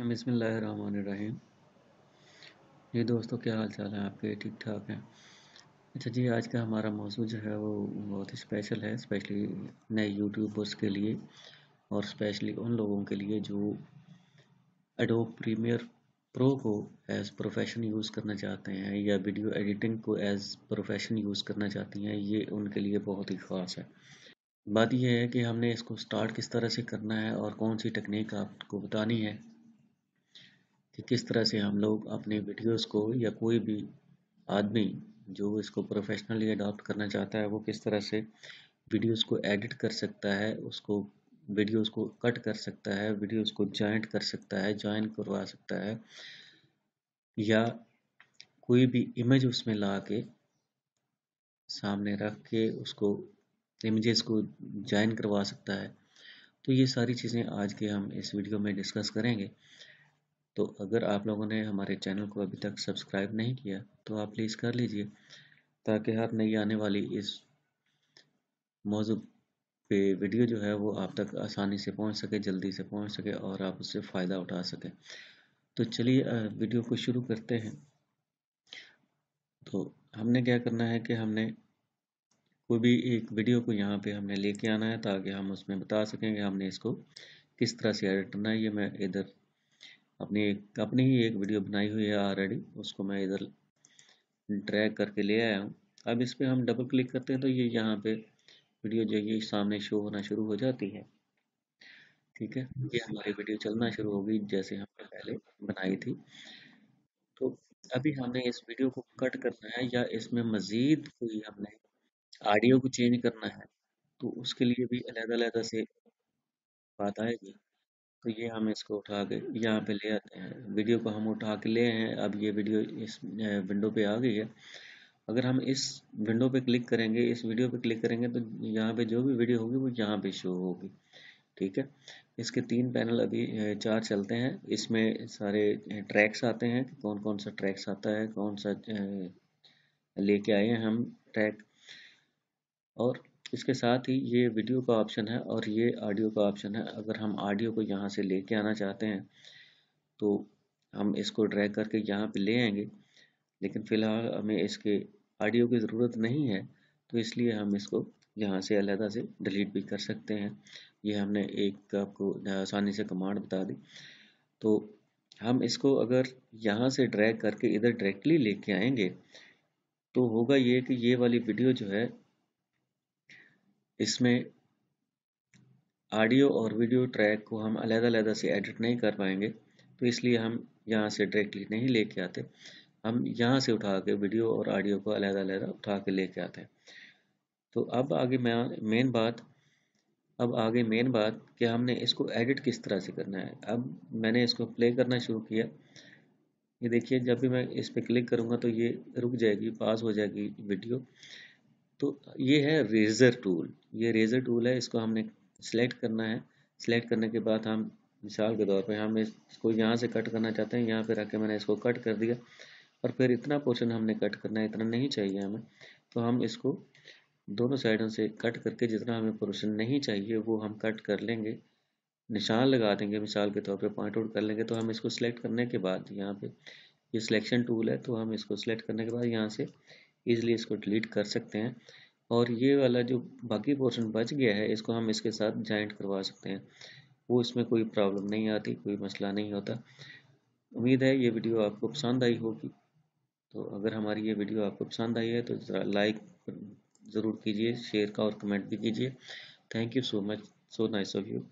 बसमीम ये दोस्तों क्या हाल चाल है आपके ठीक ठाक हैं अच्छा जी आज का हमारा मौजू जो है वो बहुत ही स्पेशल है स्पेशली नए यूट्यूबर्स के लिए और स्पेशली उन लोगों के लिए जो एडो प्रीमियर प्रो को एज़ प्रोफेशन यूज़ करना चाहते हैं या वीडियो एडिटिंग को एज़ प्रोफेशन यूज़ करना चाहती हैं ये उनके लिए बहुत ही ख़ास है बात यह है कि हमने इसको स्टार्ट किस तरह से करना है और कौन सी टेक्निक आपको बतानी है कि किस तरह से हम लोग अपने वीडियोस को या कोई भी आदमी जो इसको प्रोफेशनली अडॉप्ट करना चाहता है वो किस तरह से वीडियोस को एडिट कर सकता है उसको वीडियोस को कट कर सकता है वीडियोस को जॉइंट कर सकता है जॉइन करवा सकता है या कोई भी इमेज उसमें ला के सामने रख के उसको इमेजेस को ज्वाइन करवा सकता है तो ये सारी चीज़ें आज के हम इस वीडियो में डिस्कस करेंगे तो अगर आप लोगों ने हमारे चैनल को अभी तक सब्सक्राइब नहीं किया तो आप प्लीज़ कर लीजिए ताकि हर नई आने वाली इस मौजू पे वीडियो जो है वो आप तक आसानी से पहुंच सके जल्दी से पहुंच सके और आप उससे फ़ायदा उठा सकें तो चलिए वीडियो को शुरू करते हैं तो हमने क्या करना है कि हमने कोई भी एक वीडियो को यहाँ पे हमने लेके आना है ताकि हम उसमें बता सकें कि हमने इसको किस तरह से एडिट करना है ये मैं इधर अपनी एक अपनी ही एक वीडियो बनाई हुई है ऑलरेडी उसको मैं इधर ड्रैग करके ले आया हूँ अब इस पर हम डबल क्लिक करते हैं तो ये यहाँ पे वीडियो जो ये सामने शो होना शुरू हो जाती है ठीक है ये हमारी वीडियो चलना शुरू होगी जैसे हमने पहले बनाई थी तो अभी हमने इस वीडियो को कट करना है या इसमें मज़ीद कोई हमने ऑडियो को चेंज करना है तो उसके लिए भी अलग अलग से बात आएगी तो ये हम इसको उठा के यहाँ पे ले आते हैं वीडियो को हम उठा के ले हैं अब ये वीडियो इस विंडो पे आ गई है अगर हम इस विंडो पे क्लिक करेंगे इस वीडियो पे क्लिक करेंगे तो यहाँ पे जो भी वीडियो होगी वो यहाँ पे शो होगी ठीक है इसके तीन पैनल अभी चार चलते हैं इसमें सारे ट्रैक्स आते हैं कि कौन कौन सा ट्रैक्स आता है कौन सा लेके आए हैं हम ट्रैक और इसके साथ ही ये वीडियो का ऑप्शन है और ये ऑडियो का ऑप्शन है अगर हम ऑडियो को यहाँ से लेके आना चाहते हैं तो हम इसको ड्रैग करके यहाँ पे ले आएंगे लेकिन फ़िलहाल हमें इसके ऑडियो की ज़रूरत नहीं है तो इसलिए हम इसको यहाँ से अलहदा से डिलीट भी कर सकते हैं ये हमने एक आपको आसानी से कमांड बता दी तो हम इसको अगर यहाँ से ड्रैग करके इधर डायरेक्टली लेके आएंगे तो होगा ये कि ये वाली वीडियो जो है इसमें ऑडियो और वीडियो ट्रैक को हम अलग अलग से एडिट नहीं कर पाएंगे तो इसलिए हम यहाँ से डायरेक्टली नहीं लेके आते हम यहाँ से उठा के वीडियो और ऑडियो को अलग अलग उठा के लेके आते हैं तो अब आगे मेन बात अब आगे मेन बात कि हमने इसको एडिट किस तरह से करना है अब मैंने इसको प्ले करना शुरू किया ये देखिए जब भी मैं इस पर क्लिक करूँगा तो ये रुक जाएगी पास हो जाएगी वीडियो तो ये है रेज़र टूल ये रेज़र टूल है इसको हमने सेलेक्ट करना है सेलेक्ट करने के बाद हम मिसाल के तौर पे हम इसको यहाँ से कट करना चाहते हैं यहाँ पे रख के मैंने इसको कट कर दिया और फिर इतना पोर्शन हमने कट करना है इतना नहीं चाहिए हमें तो हम इसको दोनों साइडों से कट करके जितना हमें पोर्शन नहीं चाहिए वो हम कट कर लेंगे निशान लगा देंगे मिसाल के तौर पे पॉइंट आउट कर लेंगे तो हम इसको सिलेक्ट करने के बाद यहाँ पे ये सिलेक्शन टूल है तो हम इसको सिलेक्ट करने के बाद यहाँ से ईजिली इसको डिलीट कर सकते हैं और ये वाला जो बाकी पोर्शन बच गया है इसको हम इसके साथ जॉइंट करवा सकते हैं वो इसमें कोई प्रॉब्लम नहीं आती कोई मसला नहीं होता उम्मीद है ये वीडियो आपको पसंद आई होगी तो अगर हमारी ये वीडियो आपको पसंद आई है तो लाइक ज़रूर कीजिए शेयर का और कमेंट भी कीजिए thank you so much so nice of you